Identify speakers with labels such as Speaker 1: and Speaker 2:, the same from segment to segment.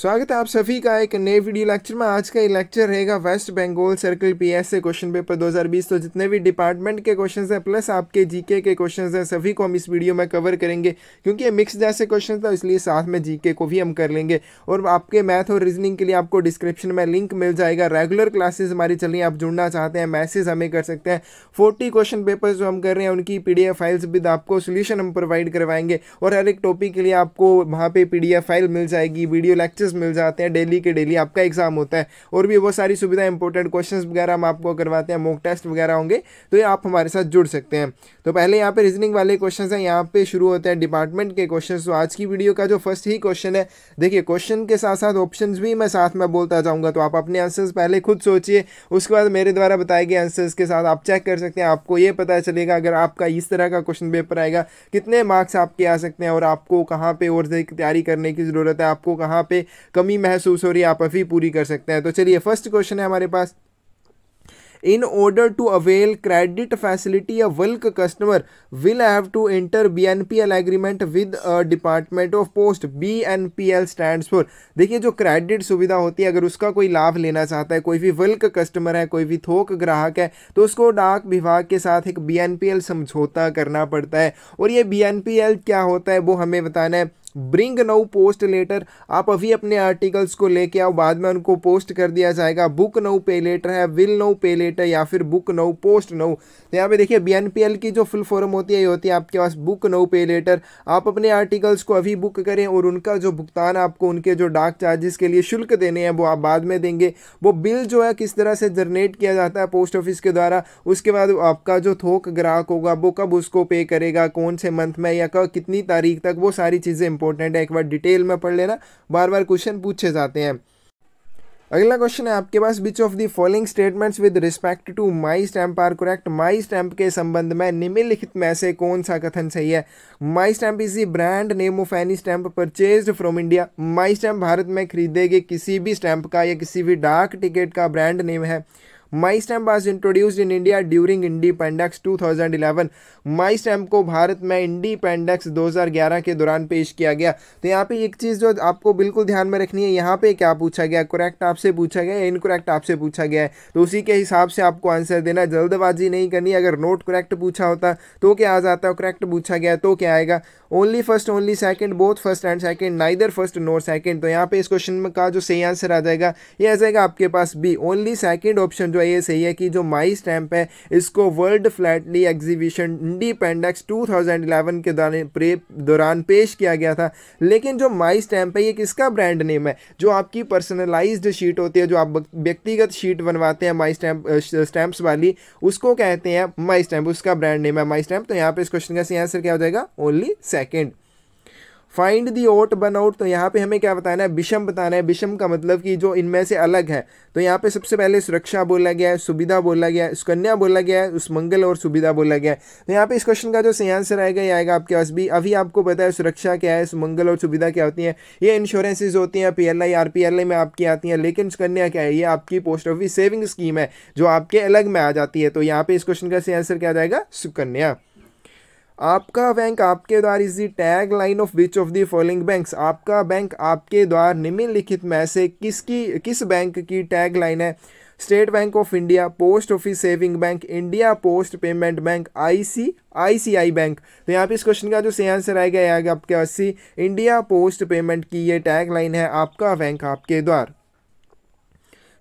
Speaker 1: स्वागत है आप सभी का एक नए वीडियो लेक्चर में आज का ये लेक्चर रहेगा West Bengal circle PSA question paper 2020 तो जितने भी डिपार्टमेंट के क्वेश्चंस हैं प्लस आपके जीके के क्वेश्चंस हैं सभी को हम इस वीडियो में कवर करेंगे क्योंकि ये मिक्स जैसे क्वेश्चन था तो इसलिए साथ में जीके को भी हम कर लेंगे और आपके मैथ और रीजनिंग के लिए आपको डिस्क्रिप्शन में लिंक मिल जाएगा रेगुलर क्लासेज हमारी चल रही आप जुड़ना चाहते हैं मैसेज हमें कर सकते हैं फोर्टी क्वेश्चन पेपर जो हम कर रहे हैं उनकी पी फाइल्स विद आपको सोल्यूशन हम प्रोवाइड करवाएंगे और हर एक टॉपिक के लिए आपको वहाँ पर पी फाइल मिल जाएगी वीडियो लेक्चर लेक्चर्स मिल जाते हैं डेली के डेली आपका एग्जाम होता है और भी वो सारी सुविधा इंपॉर्टेंट क्वेश्चन वगैरह हम आपको करवाते हैं मॉक टेस्ट वगैरह होंगे तो ये आप हमारे साथ जुड़ सकते हैं तो पहले यहाँ पे रीजनिंग वाले क्वेश्चन हैं यहाँ पे शुरू होते हैं डिपार्टमेंट के क्वेश्चन तो आज की वीडियो का जो फर्स्ट ही क्वेश्चन है देखिए क्वेश्चन के साथ साथ ऑप्शन भी मैं साथ में बोलता जाऊँगा तो आप अपने आंसर्स पहले खुद सोचिए उसके बाद मेरे द्वारा बताए गए आंसर्स के साथ आप चेक कर सकते हैं आपको ये पता चलेगा अगर आपका इस तरह का क्वेश्चन पेपर आएगा कितने मार्क्स आपके आ सकते हैं और आपको कहाँ पे और तैयारी करने की ज़रूरत है आपको कहाँ पर कमी महसूस हो रही है आप अभी पूरी कर सकते हैं तो चलिए फर्स्ट क्वेश्चन है हमारे पास facility order bulk customer will have to bulk B N P L agreement with department of post B N P L stand for देखिए जो क्रेडिट सुविधा होती है अगर उसका कोई लाभ लेना चाहता है कोई भी वल्क कस्टमर है कोई भी थोक ग्राहक है तो उसको डाक विभाग के साथ एक बी एन पी एल समझौता करना पड़ता है और ये बी एन पी एल क्या होता है वो हमें बताना है ब्रिंग नऊ पोस्ट लेटर आप अभी अपने आर्टिकल्स को लेके आओ बाद में उनको पोस्ट कर दिया जाएगा बुक नो पे लेटर है विल नो पे लेटर या फिर बुक नो पोस्ट नो तो यहाँ पे देखिए बीएनपीएल की जो फुल फॉर्म होती है ये होती है आपके पास बुक नो पे लेटर आप अपने आर्टिकल्स को अभी बुक करें और उनका जो भुगतान आपको उनके जो डाक चार्जेस के लिए शुल्क देने हैं वो आप बाद में देंगे वो बिल जो है किस तरह से जनरेट किया जाता है पोस्ट ऑफिस के द्वारा उसके बाद आपका जो थोक ग्राहक होगा वो कब उसको पे करेगा कौन से मंथ में या कब कितनी तारीख तक वो सारी चीज़ें इंपॉर्टेंट है एक बार डिटेल में पढ़ लेना बार बार क्वेश्चन पूछे जाते हैं अगला क्वेश्चन है आपके पास which of the following statements with respect to my stamp are correct my stamp के संबंध में निम्नलिखित में से कौन सा कथन सही है my stamp is the brand name of any stamp purchase from India my stamp Bharat में खरीदे गए किसी भी स्टैंप का या किसी भी डाक टिकट का ब्रांड नेम है my stamp was introduced in India during independence 2011 my stamp को भारत में इंडिपेंडेंस 2011 के दौरान पेश किया गया तो यहाँ पे एक चीज़ जो आपको बिल्कुल ध्यान में रखनी है यहाँ पे क्या पूछा गया करेक्ट आपसे पूछा गया या आपसे पूछा गया है तो उसी के हिसाब से आपको आंसर देना जल्दबाजी नहीं करनी अगर नोट करेक्ट पूछा होता तो क्या आ जाता है करेक्ट पूछा गया तो क्या आएगा only first only second both first and ना नाइदर फर्स्ट नोर सेकंड तो यहाँ पे इस क्वेश्चन में का जो सही आंसर आ जाएगा ये आ जाएगा आपके पास बी ओनली सेकेंड ऑप्शन जो वजह से ही है कि जो माई स्टैम्प है इसको वर्ल्ड फ्लैटली एग्जीबिशन इंडिपेंडेक्स 2011 के दौरान दौरान पेश किया गया था लेकिन जो माई स्टैम्प है ये किसका ब्रांड नेम है जो आपकी पर्सनलाइज्ड शीट होती है जो आप व्यक्तिगत शीट बनवाते हैं माई स्टैम्प स्टैम्प्स वाली उसको कहते हैं माई स्टैम्प उसका ब्रांड नेम है माई स्टैम्प तो यहाँ पर इस क्वेश्चन का सही आंसर क्या हो जाएगा only second find the odd one out तो यहाँ पे हमें क्या बताना है विषम बताना है विषम का मतलब कि जो इनमें से अलग है तो यहाँ पे सबसे पहले सुरक्षा बोला गया है सुविधा बोला गया है सुकन्या बोला गया है उस मंगल और सुविधा बोला गया है तो यहाँ पे इस क्वेश्चन का जो सही आंसर आएगा ये आएगा आपके पास भी अभी आपको पता है सुरक्षा क्या है सुमंगल और सुविधा क्या होती है ये इंश्योरेंसेज होती हैं P L I R P L I में आपकी आती हैं लेकिन सुकन्या क्या है ये आपकी पोस्ट ऑफिस सेविंग स्कीम है जो आपके अलग में आ जाती है तो यहाँ पे इस क्वेश्चन का सही आंसर क्या जाएगा सुकन्या आपका बैंक आपके द्वार is the tag line of which of the following banks आपका बैंक आपके द्वार निम्नलिखित में से किसकी किस बैंक की टैग लाइन है State Bank of India Post Office Saving Bank India Post Payment Bank IC ICI Bank तो यहाँ पे इस क्वेश्चन का जो सही आंसर आएगा आएगा आपके अस्सी इंडिया पोस्ट पेमेंट की ये टैग लाइन है आपका बैंक आपके द्वार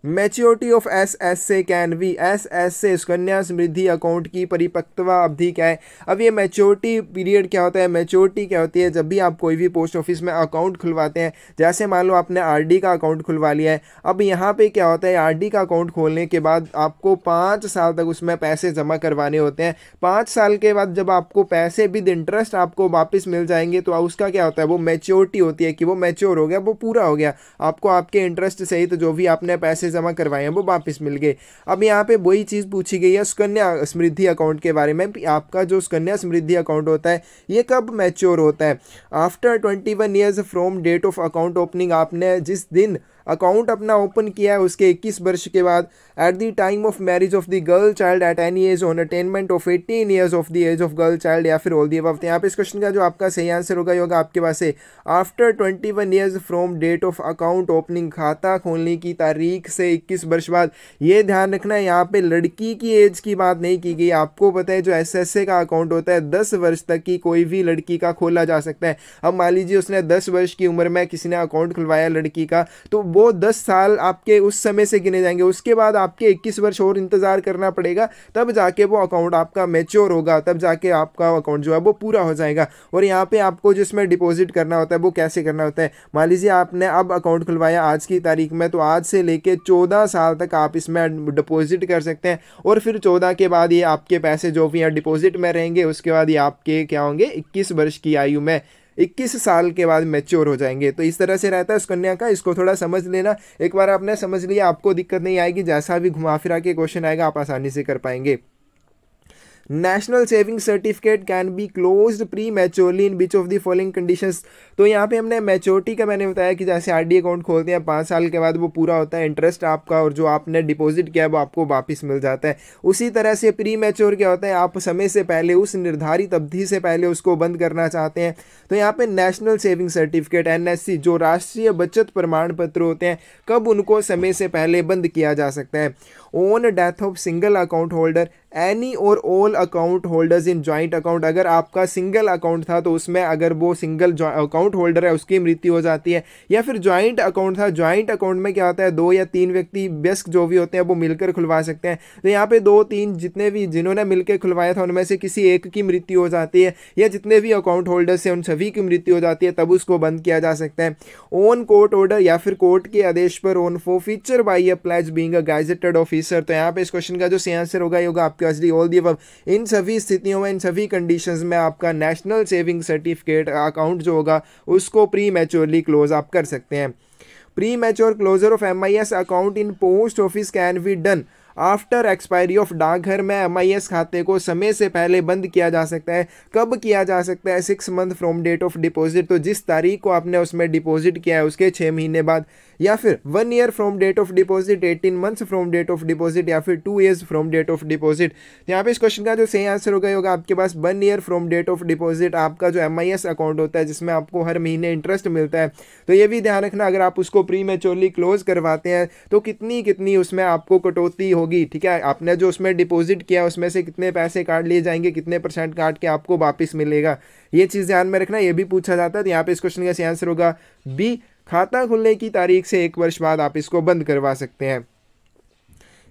Speaker 1: मैच्योरिटी ऑफ एस एस से कैन बी एस एस से सुकन्या समृद्धि अकाउंट की परिपक्वता अवधि क्या है अब ये मैच्योरिटी पीरियड क्या होता है मैच्योरिटी क्या होती है जब भी आप कोई भी पोस्ट ऑफिस में अकाउंट खुलवाते हैं जैसे मान लो आपने आर का अकाउंट खुलवा लिया है अब यहाँ पर क्या होता है आर का अकाउंट खोलने के बाद आपको पाँच साल तक उसमें पैसे जमा करवाने होते हैं पाँच साल के बाद जब आपको पैसे विद इंटरेस्ट आपको वापस मिल जाएंगे तो उसका क्या होता है वो मैच्योरिटी होती है कि वो मैच्योर हो गया वो पूरा हो गया आपको आपके इंटरेस्ट सहित जो भी आपने पैसे जमा करवाए हैं वो वापस मिल गए अब यहाँ पे वही चीज़ पूछी गई है सुकन्या समृद्धि अकाउंट के बारे में आपका जो सुकन्या समृद्धि अकाउंट होता है ये कब मैच्योर होता है after twenty one years from date of account opening आपने जिस दिन अकाउंट अपना ओपन किया है उसके इक्कीस वर्ष के बाद at the time of marriage of the girl child at any age on attainment of eighteen years of the age of girl child या फिर ऑल दी अब यहाँ पे इस क्वेश्चन का जो आपका सही आंसर होगा ये होगा आपके पास से after twenty one from date of account opening खाता खोलने की तारीख से इक्कीस वर्ष बाद ये ध्यान रखना है यहाँ पे लड़की की एज की बात नहीं की गई आपको पता है जो एस का अकाउंट होता है दस वर्ष तक की कोई भी लड़की का खोला जा सकता है अब मान लीजिए उसने दस वर्ष की उम्र में किसी ने अकाउंट खुलवाया लड़की का तो वो वो दस साल आपके उस समय से गिने जाएंगे उसके बाद आपके इक्कीस वर्ष और इंतज़ार करना पड़ेगा तब जाके वो अकाउंट आपका मेच्योर होगा तब जाके आपका अकाउंट जो है वो पूरा हो जाएगा और यहाँ पर आपको जिसमें डिपॉजिट करना होता है वो कैसे करना होता है मान लीजिए आपने अब अकाउंट खुलवाया आज की तारीख में तो आज से लेके चौदह साल तक आप इसमें डिपॉजिट कर सकते हैं और फिर चौदह के बाद ये आपके पैसे जो भी हैं डिपॉजिट में रहेंगे उसके बाद ये आपके क्या होंगे इक्कीस वर्ष की आयु में इक्कीस साल के बाद मैच्योर हो जाएंगे तो इस तरह से रहता है उस कन्या का इसको थोड़ा समझ लेना एक बार आपने समझ लिया आपको दिक्कत नहीं आएगी जैसा भी घुमा फिरा के क्वेश्चन आएगा आप आसानी से कर पाएंगे national saving certificate can be close prematurely in which of the following conditions तो यहाँ पे हमने मैच्योरिटी का मैंने बताया कि जैसे आर अकाउंट खोलते हैं पाँच साल के बाद वो पूरा होता है इंटरेस्ट आपका और जो आपने डिपॉजिट किया है वो आपको वापस मिल जाता है उसी तरह से प्री मेच्योर क्या होता है आप समय से पहले उस निर्धारित अवधि से पहले उसको बंद करना चाहते हैं तो यहाँ पे नेशनल सेविंग सर्टिफिकेट एन जो राष्ट्रीय बचत प्रमाण पत्र होते हैं कब उनको समय से पहले बंद किया जा सकता है on death of single account holder any or all account holders in joint account अगर आपका सिंगल अकाउंट था तो उसमें अगर वो सिंगल अकाउंट होल्डर है उसकी मृत्यु हो जाती है या फिर ज्वाइंट अकाउंट था ज्वाइंट अकाउंट में क्या होता है दो या तीन व्यक्ति बेस्क जो भी होते हैं वो मिलकर खुलवा सकते हैं तो यहाँ पे दो तीन जितने भी जिन्होंने मिलकर खुलवाया था उनमें से किसी एक की मृत्यु हो जाती है या जितने भी अकाउंट होल्डर्स हैं उन सभी की मृत्यु हो जाती है तब उसको बंद किया जा सकता है ओन कोर्ट ऑर्डर या फिर कोर्ट के आदेश पर on forfeiture by a pledge being gazetted office जी सर तो यहाँ पे इस क्वेश्चन का जो सही आंसर होगा ये होगा आपके पास ऑल दी अब इन सभी स्थितियों में इन सभी कंडीशन में आपका नेशनल सेविंग सर्टिफिकेट अकाउंट जो होगा उसको प्री मेच्योरली क्लोज आप कर सकते हैं premature closure of M I S account in post office can be done after expiry of डाकघर में एम खाते को समय से पहले बंद किया जा सकता है कब किया जा सकता है six month from date of deposit तो जिस तारीख को आपने उसमें डिपॉजिट किया है उसके छः महीने बाद या फिर one year from date of deposit eighteen months from date of deposit या फिर two years from date of deposit यहाँ पे इस क्वेश्चन का जो सही आंसर होगा होगा आपके पास one year from date of deposit आपका जो एम अकाउंट होता है जिसमें आपको हर महीने इंटरेस्ट मिलता है तो ये भी ध्यान रखना अगर आप उसको प्री मेच्योरली क्लोज करवाते हैं तो कितनी कितनी उसमें आपको कटौती हो होगी ठीक है आपने जो उसमें डिपॉजिट किया उसमें से कितने पैसे काट लिए जाएंगे कितने परसेंट काट के आपको वापस मिलेगा ये चीज़ ध्यान में रखना ये भी पूछा जाता है तो यहाँ पे इस क्वेश्चन का आंसर होगा बी खाता खुलने की तारीख से एक वर्ष बाद आप इसको बंद करवा सकते हैं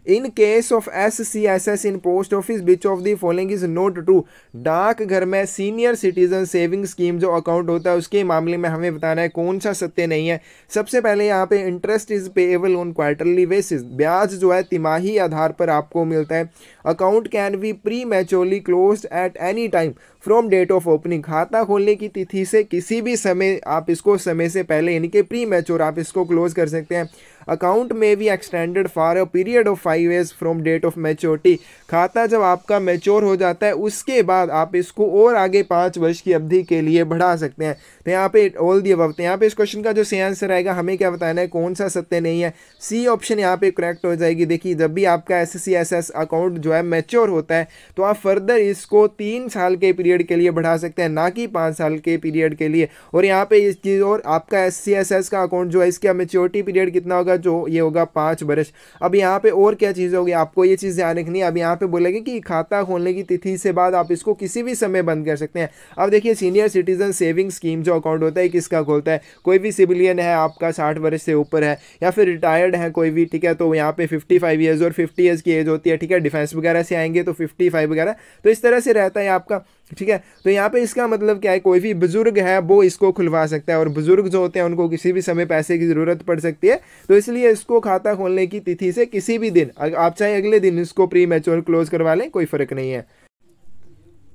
Speaker 1: in case of S C S S in post office which of the following is not true डाक घर में सीनियर सिटीजन सेविंग स्कीम जो अकाउंट होता है उसके मामले में हमें बताना है कौन सा सत्य नहीं है सबसे पहले यहाँ पे interest is payable on quarterly basis ब्याज जो है तिमाही आधार पर आपको मिलता है account can be prematurely close at any time from date of opening खाता खोलने की तिथि से किसी भी समय आप इसको समय से पहले यानी कि प्री मैच्योर आप इसको क्लोज कर सकते हैं अकाउंट में भी extended for a period of five years from date of maturity खाता जब आपका मेच्योर हो जाता है उसके बाद आप इसको और आगे पाँच वर्ष की अवधि के लिए बढ़ा सकते हैं तो यहाँ पे ऑल दी अब यहाँ पे इस क्वेश्चन का जो सही आंसर आएगा हमें क्या बताना है कौन सा सत्य नहीं है सी ऑप्शन यहाँ पे करेक्ट हो जाएगी देखिए जब भी आपका S C S S account जो है मेच्योर होता है तो आप फर्दर इसको तीन साल के पीरियड के लिए बढ़ा सकते हैं ना कि पाँच साल के पीरियड के लिए और यहाँ पे इस चीज़ और आपका एस सी एस एस का अकाउंट जो है इसका मेच्योरिटी पीरियड कितना होगा जो ये होगा पाँच बरस अब यहाँ पे और क्या चीज़ होगी आपको ये चीज़ ध्यान रखनी है अब यहाँ पे बोलेंगे कि खाता खोलने की तिथि से बाद आप इसको किसी भी समय बंद कर सकते हैं अब देखिए सीनियर सिटीजन सेविंग स्कीम जो अकाउंट होता है किसका खोलता है कोई भी सिविलियन है आपका साठ बरस से ऊपर है या फिर रिटायर्ड है कोई भी ठीक है तो यहाँ पे फिफ्टी फाइव और फिफ्टी ईयर्स की एज होती है ठीक है डिफेंस वगैरह से आएंगे तो फिफ्टी वगैरह तो इस तरह से रहता है आपका ठीक है तो यहाँ पे इसका मतलब क्या है कोई भी बुज़ुर्ग है वो इसको खुलवा सकता है और बुज़ुर्ग जो होते हैं उनको किसी भी समय पैसे की ज़रूरत पड़ सकती है तो इसलिए इसको खाता खोलने की तिथि से किसी भी दिन आप चाहे अगले दिन इसको प्री मेच्योर क्लोज करवा लें कोई फ़र्क नहीं है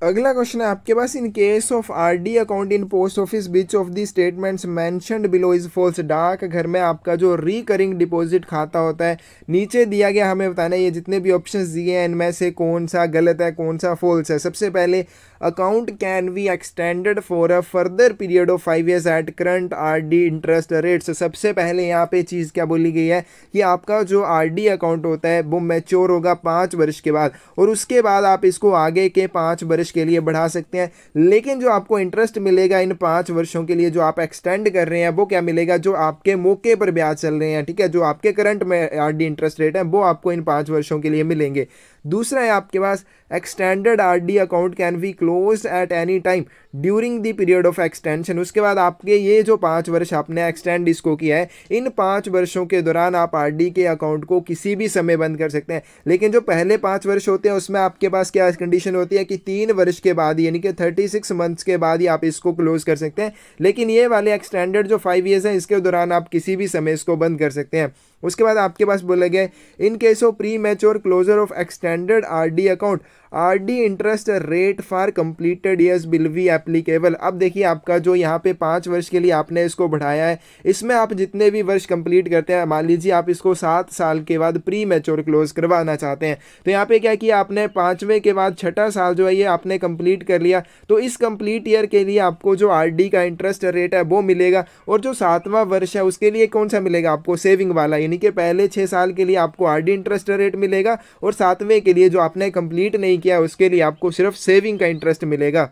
Speaker 1: अगला क्वेश्चन है आपके पास in case of RD account in post office which of the statements mentioned below is false डाक घर में आपका जो रिकरिंग डिपॉजिट खाता होता है नीचे दिया गया हमें बताना है ये जितने भी ऑप्शंस दिए हैं इनमें से कौन सा गलत है कौन सा फॉल्स है सबसे पहले account can be extended for a further period of five years at current D interest rates सबसे पहले यहाँ पे चीज़ क्या बोली गई है कि आपका जो डी अकाउंट होता है वो मैच्योर होगा पाँच वर्ष के बाद और उसके बाद आप इसको आगे के पाँच वर्ष वर्ष के लिए बढ़ा सकते हैं लेकिन जो आपको इंटरेस्ट मिलेगा इन पाँच वर्षों के लिए जो आप एक्सटेंड कर रहे हैं वो क्या मिलेगा जो आपके मौके पर ब्याज चल रहे हैं ठीक है जो आपके करंट में आर इंटरेस्ट रेट है वो आपको इन पाँच वर्षों के लिए मिलेंगे दूसरा है आपके पास extended D account can be close at any time during the period of extension उसके बाद आपके ये जो पाँच वर्ष आपने एक्सटेंड इसको किया है इन पाँच वर्षों के दौरान आप आर डी के अकाउंट को किसी भी समय बंद कर सकते हैं लेकिन जो पहले पाँच वर्ष होते हैं उसमें आपके पास क्या कंडीशन होती है कि तीन वर्ष के बाद यानी कि थर्टी सिक्स मंथ्स के बाद ही आप इसको क्लोज कर सकते हैं लेकिन ये वाले एक्सटेंडेड जो फाइव ईयर्स हैं इसके दौरान आप किसी भी समय इसको बंद कर सकते हैं उसके बाद आपके पास बोला गया in case of premature closure of extended R account R D interest rate for completed years will be applicable अब देखिए आपका जो यहाँ पे पाँच वर्ष के लिए आपने इसको बढ़ाया है इसमें आप जितने भी वर्ष कंप्लीट करते हैं मान लीजिए आप इसको सात साल के बाद प्री मेच्योर क्लोज करवाना चाहते हैं तो यहाँ पे क्या किया आपने पाँचवें के बाद छठा साल जो है ये आपने कंप्लीट कर लिया तो इस कंप्लीट ईयर के लिए आपको जो आर का इंटरेस्ट रेट है वो मिलेगा और जो सातवां वर्ष है उसके लिए कौन सा मिलेगा आपको सेविंग वाला यानी कि पहले छः साल के लिए आपको आर इंटरेस्ट रेट मिलेगा और सातवें के लिए जो आपने कंप्लीट नहीं नहीं किया उसके लिए आपको सिर्फ सेविंग का इंटरेस्ट मिलेगा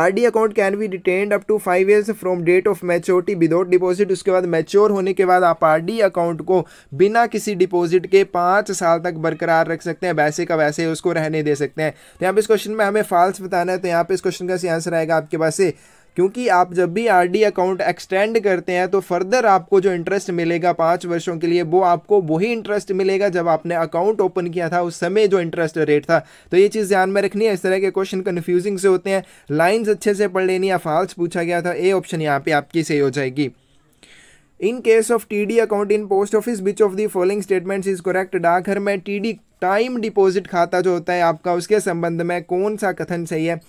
Speaker 1: RD account can be retained up to five years from date of maturity without deposit उसके बाद मैच्योर होने के बाद आप आरडी अकाउंट को बिना किसी डिपॉजिट के पाँच साल तक बरकरार रख सकते हैं वैसे का वैसे उसको रहने दे सकते हैं तो यहाँ पे इस क्वेश्चन में हमें फाल्स बताना है तो यहाँ पे इस क्वेश्चन का आंसर आएगा आपके पास से क्योंकि आप जब भी आरडी अकाउंट एक्सटेंड करते हैं तो फर्दर आपको जो इंटरेस्ट मिलेगा पाँच वर्षों के लिए वो आपको वही इंटरेस्ट मिलेगा जब आपने अकाउंट ओपन किया था उस समय जो इंटरेस्ट रेट था तो ये चीज़ ध्यान में रखनी है इस तरह के क्वेश्चन कन्फ्यूजिंग से होते हैं लाइन्स अच्छे से पढ़ लेनी या फाल्स पूछा गया था ए ऑप्शन यहाँ पे आपकी सही हो जाएगी in case of T account in post office which of the following statements is correct डाकघर में टी टाइम डिपॉजिट खाता जो होता है आपका उसके संबंध में कौन सा कथन सही है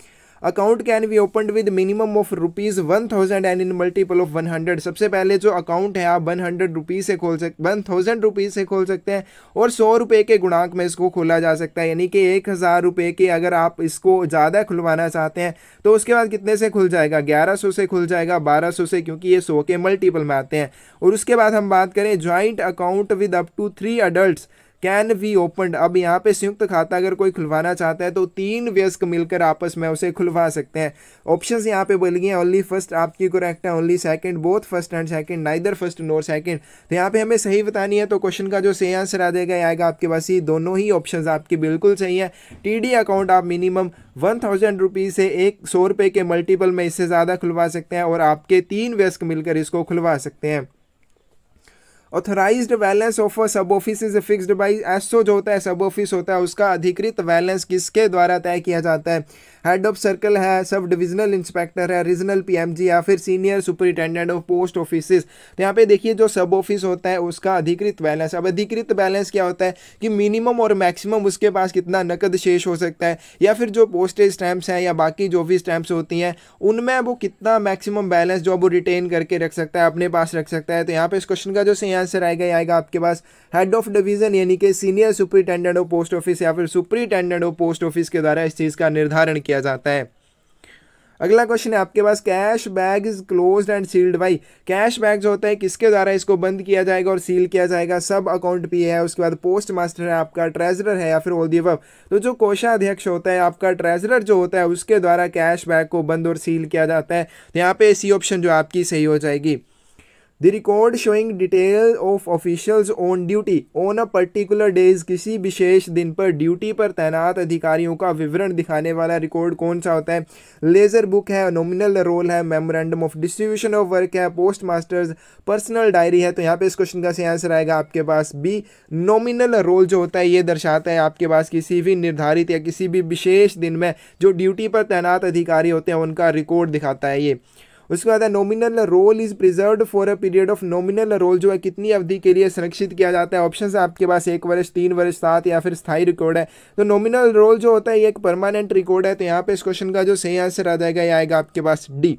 Speaker 1: account can be open with minimum of rupees one thousand and in multiple of one hundred सबसे पहले जो अकाउंट है आप वन हंड्रेड रुपीज़ से खोल सकते वन थाउजेंड रुपीज़ से खोल सकते हैं और सौ रुपये के गुणांक में इसको खोला जा सकता है यानी कि एक हज़ार रुपये के अगर आप इसको ज़्यादा खुलवाना चाहते हैं तो उसके बाद कितने से खुल जाएगा ग्यारह सौ से खुल जाएगा बारह सौ से क्योंकि ये सौ के मल्टीपल में आते हैं और उसके बाद हम बात करें joint account with up to three adult can be open अब यहाँ पे संयुक्त खाता अगर कोई खुलवाना चाहता है तो तीन व्यस्क मिलकर आपस में उसे खुलवा सकते हैं ऑप्शन यहाँ पे बोल गए ओनली फर्स्ट आपकी करेक्ट है only second both first and second neither first nor second तो यहाँ पे हमें सही बतानी है तो क्वेश्चन का जो सही आंसर आ देगा आएगा आपके पास ये दोनों ही ऑप्शन आपके बिल्कुल सही है टी अकाउंट आप मिनिमम वन थाउजेंड रुपीज़ से एक सौ रुपये के मल्टीपल में इससे ज़्यादा खुलवा सकते हैं और आपके तीन व्यस्क मिलकर इसको खुलवा सकते हैं authorise balance of a sub office is fixed by SO जो होता है सब ऑफिस होता है उसका अधिकृत बैलेंस किसके द्वारा तय किया जाता है हेड ऑफ सर्कल है सब डिविजनल इंस्पेक्टर है रीजनल पीएमजी या फिर senior superintendent of post office तो यहाँ पे देखिए जो सब ऑफिस होता है उसका अधिकृत बैलेंस अब अधिकृत बैलेंस क्या होता है कि मिनिमम और मैक्सिमम उसके पास कितना नकद शेष हो सकता है या फिर जो पोस्टेज स्टैम्प्स हैं या बाकी जो भी स्टैम्प्स होती हैं उनमें वो कितना मैक्सिमम बैलेंस जो वो रिटेन करके रख सकता है अपने पास रख सकता है तो यहाँ पे इस क्वेश्चन का जो सही आंसर आएगा आएगा आपके पास हेड ऑफ डिवीजन यानी कि senior superintendent of post office या फिर सुपरिटेंडेंट ऑफ पोस्ट ऑफिस के द्वारा इस चीज़ का निर्धारण किया किया जाता है अगला क्वेश्चन है आपके पास cash bag is close and sealed by cash bag जो होता है किसके द्वारा इसको बंद किया जाएगा और सील किया जाएगा सब अकाउंट भी है उसके बाद पोस्ट मास्टर है आपका ट्रेजरर है या फिर ओल दीव तो जो कोषाध्यक्ष होता है आपका ट्रेजरर जो होता है उसके द्वारा कैश बैग को बंद और सील किया जाता है तो यहाँ पे सी ऑप्शन जो आपकी सही हो जाएगी the record showing detail of officials on duty on a particular days किसी विशेष दिन पर ड्यूटी पर तैनात अधिकारियों का विवरण दिखाने वाला रिकॉर्ड कौन सा होता है लेजर बुक है नॉमिनल रोल है memorandum of distribution of work है पोस्ट मास्टर्स पर्सनल डायरी है तो यहाँ पे इस क्वेश्चन का सही आंसर आएगा आपके पास बी नॉमिनल रोल जो होता है ये दर्शाता है आपके पास किसी भी निर्धारित या किसी भी विशेष दिन में जो ड्यूटी पर तैनात अधिकारी होते हैं उनका रिकॉर्ड दिखाता है ये उसके बाद nominal roll is preserve for a period of nominal roll जो है कितनी अवधि के लिए संरक्षित किया जाता है ऑप्शन आपके पास एक वर्ष तीन वर्ष सात या फिर स्थायी रिकॉर्ड है तो नॉमिनल रोल जो होता है ये एक परमानेंट रिकॉर्ड है तो यहाँ पे इस क्वेश्चन का जो सही आंसर आ जाएगा ये आएगा आपके पास D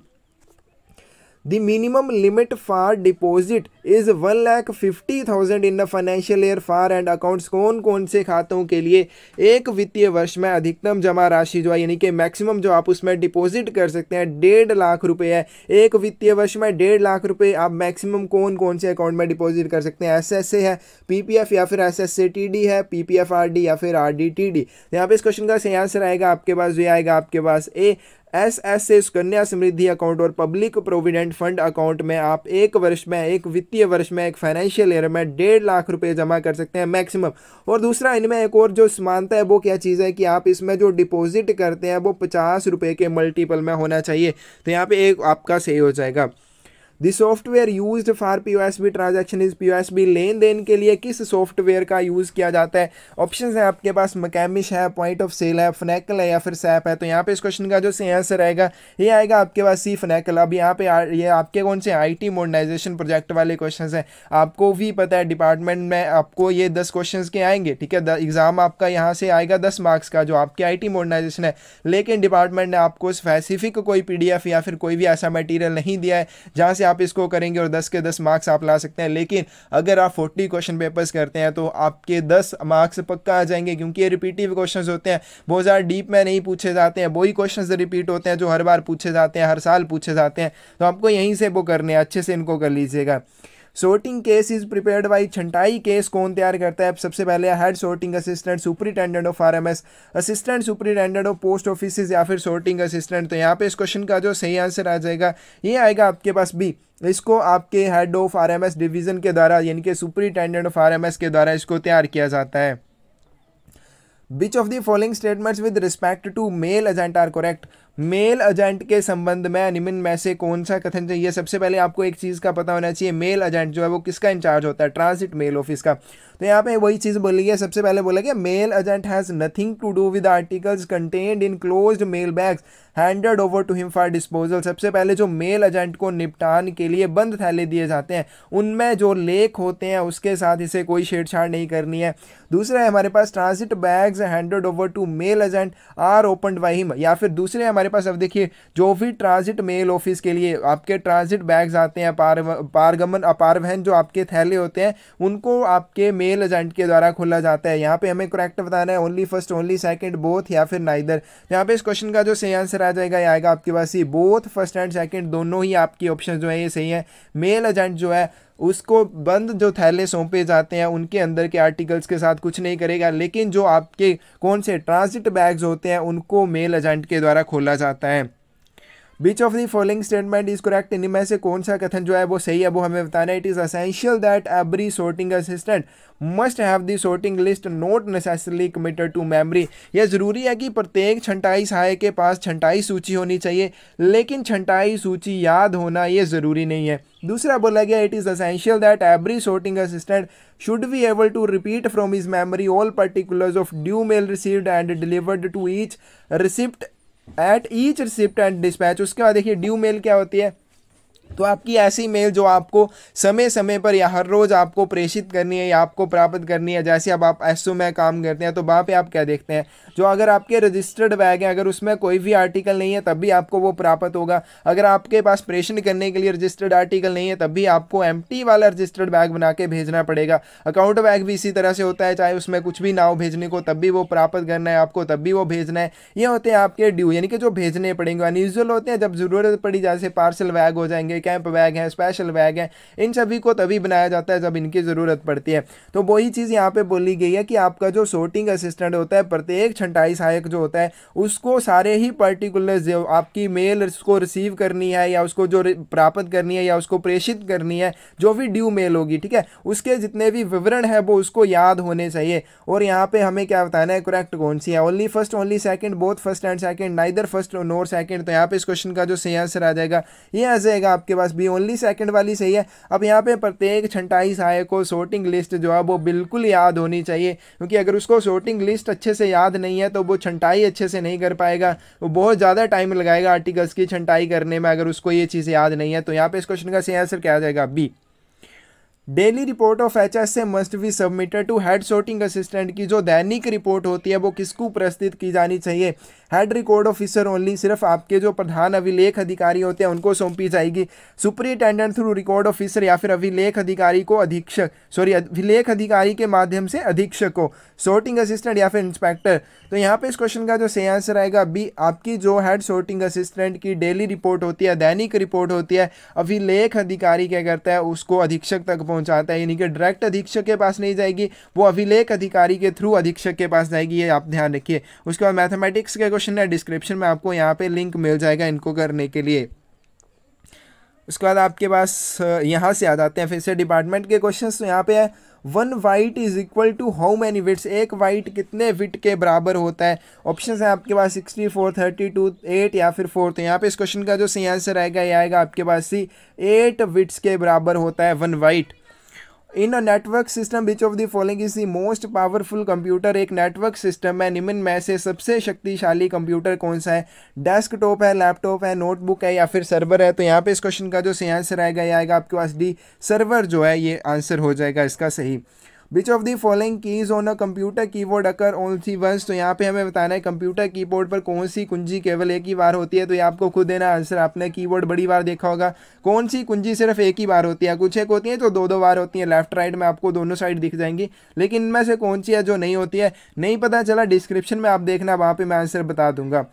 Speaker 1: The minimum limit for deposit is one lakh fifty thousand in the financial year for and accounts कौन कौन से खातों के लिए एक वित्तीय वर्ष में अधिकतम जमा राशि जो है यानी कि मैक्सिमम जो आप उसमें डिपॉजिट कर सकते हैं डेढ़ लाख रुपए है एक वित्तीय वर्ष में डेढ़ लाख रुपए आप मैक्सिमम कौन कौन से अकाउंट में डिपॉजिट कर सकते हैं एस एस ए है पी पी एफ या फिर एस एस टी डी है P P F R D या फिर आर डी टी डी यहाँ पे इस क्वेश्चन का सही आंसर आएगा आपके पास जो आएगा आपके पास ए एस एस से सुकन्या समृद्धि अकाउंट और पब्लिक प्रोविडेंट फंड अकाउंट में आप एक वर्ष में एक वित्तीय वर्ष में एक फाइनेंशियल ईयर में डेढ़ लाख रुपए जमा कर सकते हैं मैक्सिमम और दूसरा इनमें एक और जो समानता है वो क्या चीज़ है कि आप इसमें जो डिपॉजिट करते हैं वो पचास रुपये के मल्टीपल में होना चाहिए तो यहाँ पे एक आपका सही हो जाएगा the software use for P O S B transaction is P O S B लेन देन के लिए किस सॉफ्टवेयर का यूज़ किया जाता है ऑप्शन है आपके पास मकैमिश है पॉइंट ऑफ सेल है फनेकल है या फिर सैप है तो यहाँ पे इस क्वेश्चन का जो सी आंसर आएगा ये आएगा आपके पास सी फनेकल अब यहाँ पे ये आपके कौन से आई टी मॉडर्नाइजेशन प्रोजेक्ट वाले क्वेश्चन हैं आपको भी पता है डिपार्टमेंट में आपको ये दस क्वेश्चन के आएंगे ठीक है एग्ज़ाम आपका यहाँ से आएगा दस मार्क्स का जो आपके आई टी मॉडर्नाइजेशन है लेकिन डिपार्टमेंट ने आपको स्पेसिफिक कोई पी डी एफ या फिर कोई भी ऐसा मटीरियल नहीं दिया है जहाँ से आप आप इसको करेंगे और दस के दस मार्क्स आप ला सकते हैं लेकिन अगर आप फोर्टी क्वेश्चन पेपर्स करते हैं तो आपके दस मार्क्स पक्का आ जाएंगे क्योंकि ये रिपीटिव क्वेश्चन होते हैं बहुत ज़्यादा डीप में नहीं पूछे जाते हैं वही क्वेश्चन रिपीट होते हैं जो हर बार पूछे जाते हैं हर साल पूछे जाते हैं तो आपको यहीं से वो करने हैं अच्छे से इनको कर लीजिएगा sorting case is prepared by छंटाई केस कौन तैयार करता है सबसे पहले head sorting assistant superintendent of R M S assistant superintendent of post office या फिर सोर्टिंग असिस्टेंट तो यहाँ पे इस क्वेश्चन का जो सही आंसर आ जाएगा ये आएगा आपके पास बी इसको आपके हेड ऑफ आर डिवीज़न के द्वारा यानी कि सुपरिटेंडेंट ऑफ आर के द्वारा इसको तैयार किया जाता है which of the following statements with respect to mail agent are correct mail agent के संबंध में निम्न में से कौन सा कथन चाहिए सबसे पहले आपको एक चीज़ का पता होना चाहिए मेल एजेंट जो है वो किसका इंचार्ज होता है ट्रांसिट मेल ऑफिस का तो यहाँ पे वही चीज़ बोली है सबसे पहले बोला गया mail agent has nothing to do with articles contained in close mail bags handed over to him for disposal सबसे पहले जो मेल एजेंट को निपटान के लिए बंद थैले दिए जाते हैं उनमें जो लेख होते हैं उसके साथ इसे कोई छेड़छाड़ नहीं करनी है दूसरा है हमारे पास transit bags handed over to mail agent are open by him या फिर दूसरे हमारे हमारे पास अब देखिए जो भी ट्रांजिट मेल ऑफिस के लिए आपके ट्रांजिट बैग्स आते हैं पार पारगमन अपारवहन जो आपके थैले होते हैं उनको आपके मेल एजेंट के द्वारा खोला जाता है यहाँ पे हमें करेक्ट बताना है only first only second both या फिर नाइदर यहाँ पे इस क्वेश्चन का जो सही आंसर आ जाएगा ये आएगा आपके पास ही बोथ फर्स्ट एंड सेकेंड दोनों ही आपकी ऑप्शन जो है ये सही है मेल एजेंट जो है उसको बंद जो थैले सौंपे जाते हैं उनके अंदर के आर्टिकल्स के साथ कुछ नहीं करेगा लेकिन जो आपके कौन से ट्रांजिट बैग्स होते हैं उनको मेल एजेंट के द्वारा खोला जाता है which of the following statement is correct इनमें से कौन सा कथन जो है वो सही है वो हमें बताना है it is essential that every sorting assistant must have the sorting list not necessarily committed to memory यह ज़रूरी है कि प्रत्येक छंटाई सहायक के पास छंटाई सूची होनी चाहिए लेकिन छंटाई सूची याद होना ये ज़रूरी नहीं है दूसरा बोला गया it is essential that every sorting assistant should be able to repeat from his memory all particulars of due mail received and delivered to each receipt at each receipt and dispatch उसके बाद देखिए due mail क्या होती है तो आपकी ऐसी mail जो आपको समय समय पर या हर रोज़ आपको प्रेषित करनी है या आपको प्राप्त करनी है जैसे अब आप एस में काम करते हैं तो वहाँ पे आप क्या देखते हैं जो अगर आपके रजिस्टर्ड बैग हैं अगर उसमें कोई भी आर्टिकल नहीं है तब भी आपको वो प्राप्त होगा अगर आपके पास प्रेषण करने के लिए रजिस्टर्ड आर्टिकल नहीं है तब भी आपको एम वाला रजिस्टर्ड बैग बना के भेजना पड़ेगा अकाउंट बैग भी इसी तरह से होता है चाहे उसमें कुछ भी ना हो भेजने को तब भी वो प्राप्त करना है आपको तब भी वो भेजना है ये होते हैं आपके ड्यू यानी कि जो भेजने पड़ेंगे अनयूजल होते हैं जब ज़रूरत पड़ी जैसे पार्सल बैग हो जाएंगे होंगे कैंप बैग हैं स्पेशल बैग हैं इन सभी को तभी बनाया जाता है जब इनकी ज़रूरत पड़ती है तो वही चीज़ यहाँ पर बोली गई है कि आपका जो शोटिंग असिस्टेंट होता है प्रत्येक छंटाई सहायक जो होता है उसको सारे ही पर्टिकुलर जो आपकी मेल उसको रिसीव करनी है या उसको जो प्राप्त करनी है या उसको प्रेषित करनी है जो भी ड्यू मेल होगी ठीक है उसके जितने भी विवरण है वो उसको याद होने चाहिए और यहाँ पे हमें क्या बताना है करेक्ट कौन सी है only first only second both first and second neither first nor second तो यहाँ पे इस क्वेश्चन का जो सही आंसर आ जाएगा ये आ जाएगा आपके पास बी ओनली सेकंड वाली सही है अब यहाँ पे प्रत्येक छंटाई सहायक को शोटिंग लिस्ट जो है वो बिल्कुल याद होनी चाहिए क्योंकि अगर उसको शोटिंग लिस्ट अच्छे से याद नहीं है तो वो छंटाई अच्छे से नहीं कर पाएगा वो बहुत ज़्यादा टाइम लगाएगा आर्टिकल्स की छंटाई करने में अगर उसको ये चीज़ याद नहीं है तो यहाँ पर इस क्वेश्चन का सही आंसर क्या जाएगा B daily report of H S A must be submitted to head sorting assistant की जो दैनिक रिपोर्ट होती है वो किसको प्रस्तुत की जानी चाहिए हेड रिकॉर्ड ऑफिसर ओनली सिर्फ आपके जो प्रधान अभिलेख अधिकारी होते हैं उनको सौंपी जाएगी सुपरिटेंडेंट थ्रू रिकॉर्ड ऑफिसर या फिर अभिलेख अधिकारी को अधीक्षक सॉरी अभिलेख अधिकारी के माध्यम से अधीक्षक को सोर्टिंग असिस्टेंट या फिर इंस्पेक्टर तो यहाँ पे इस क्वेश्चन का जो सही आंसर आएगा बी आपकी जो हेड सोर्टिंग असिस्टेंट की डेली रिपोर्ट होती है दैनिक रिपोर्ट होती है अभिलेख अधिकारी क्या करता है उसको अधीक्षक तक पहुंचाता है यानी कि डायरेक्ट अधीक्षक के पास नहीं जाएगी वो अभिलेख अधिकारी के थ्रू अधीक्षक के पास जाएगी ये आप ध्यान रखिए उसके बाद मैथमेटिक्स के क्वेश्चन है डिस्क्रिप्शन में आपको यहाँ पर लिंक मिल जाएगा इनको करने के लिए उसके बाद आपके पास यहाँ से आ जाते हैं फिर से डिपार्टमेंट के क्वेश्चन तो यहाँ पे है one byte is equal to how many bits एक वाइट कितने विट के बराबर होता है ऑप्शन है आपके पास sixty four thirty two eight या फिर फोर तो यहाँ पे इस क्वेश्चन का जो सही आंसर आएगा ये आएगा आपके पास सी एट विट्स के बराबर होता है one byte in a network system which of the following is the most powerful computer एक नेटवर्क सिस्टम है निम्न में से सबसे शक्तिशाली कंप्यूटर कौन सा है डेस्कटॉप है लैपटॉप है नोटबुक है या फिर सर्वर है तो यहाँ पे इस क्वेश्चन का जो सही आंसर आएगा ये आएगा आपके पास डी सर्वर जो है ये आंसर हो जाएगा इसका सही which of the following keys on a computer keyboard occur only once तो यहाँ पे हमें बताना है कंप्यूटर कीबोर्ड पर कौन सी कुंजी केवल एक ही बार होती है तो ये आपको खुद देना आंसर आपने कीबोर्ड बड़ी बार देखा होगा कौन सी कुंजी सिर्फ एक ही बार होती है कुछ एक होती है तो दो दो बार होती है लेफ्ट राइट में आपको दोनों साइड दिख जाएंगी लेकिन इनमें से कौन सी है जो नहीं होती है नहीं पता चला डिस्क्रिप्शन में आप देखना वहाँ पर मैं आंसर बता दूंगा